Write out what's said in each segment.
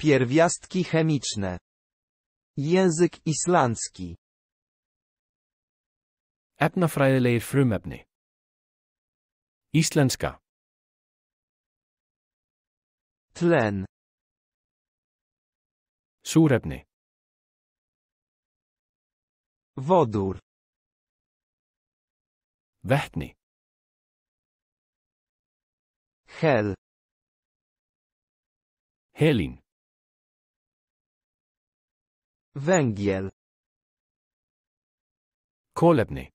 Pierwiastki chemiczne. Język islandzki. Efnafræðilegir frumefni. Íslenska. Tlen. Súrefni. Wodór. Vetni. Hel. Helín. Węgiel. Kolebny.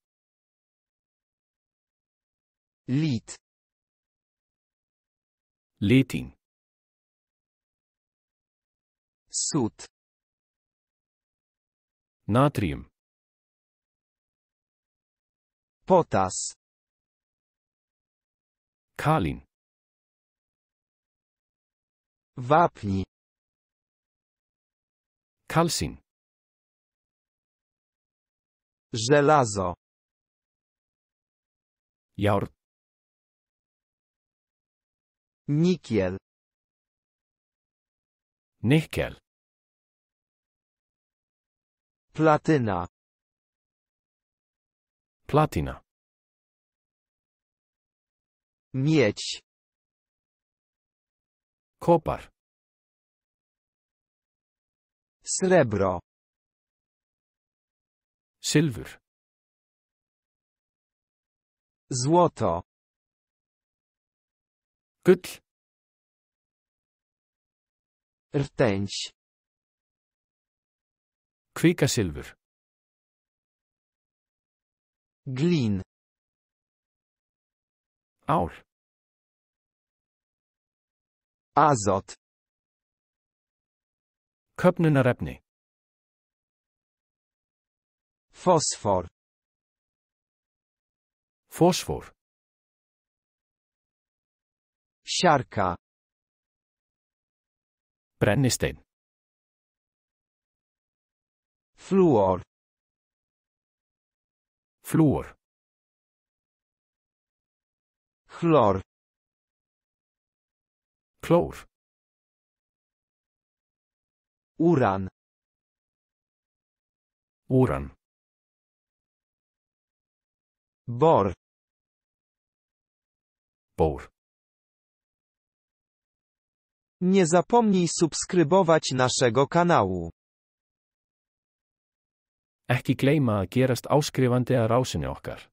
Lit. Litin. Sód. Natrium. Potas. Kalin. Wapni. Kalsin. Żelazo. Jaur. Nikiel. Nikiel. Platyna. Platina. Miedź. Kopar. Srebro. Silfur. Złoto. Gull. Rtęć. Kvikasilfur. Glín. Ál. Azot. Köpnunarefni. Phosphor. Phosphor. Siarka. Brennistein. Fluor. Fluor. Chlor. Klór. Uran. Uran. Bor. Bor. Nie zapomnij subskrybować naszego kanału. Ekki gleyma að gerast áskrifandi að rásinni okkar.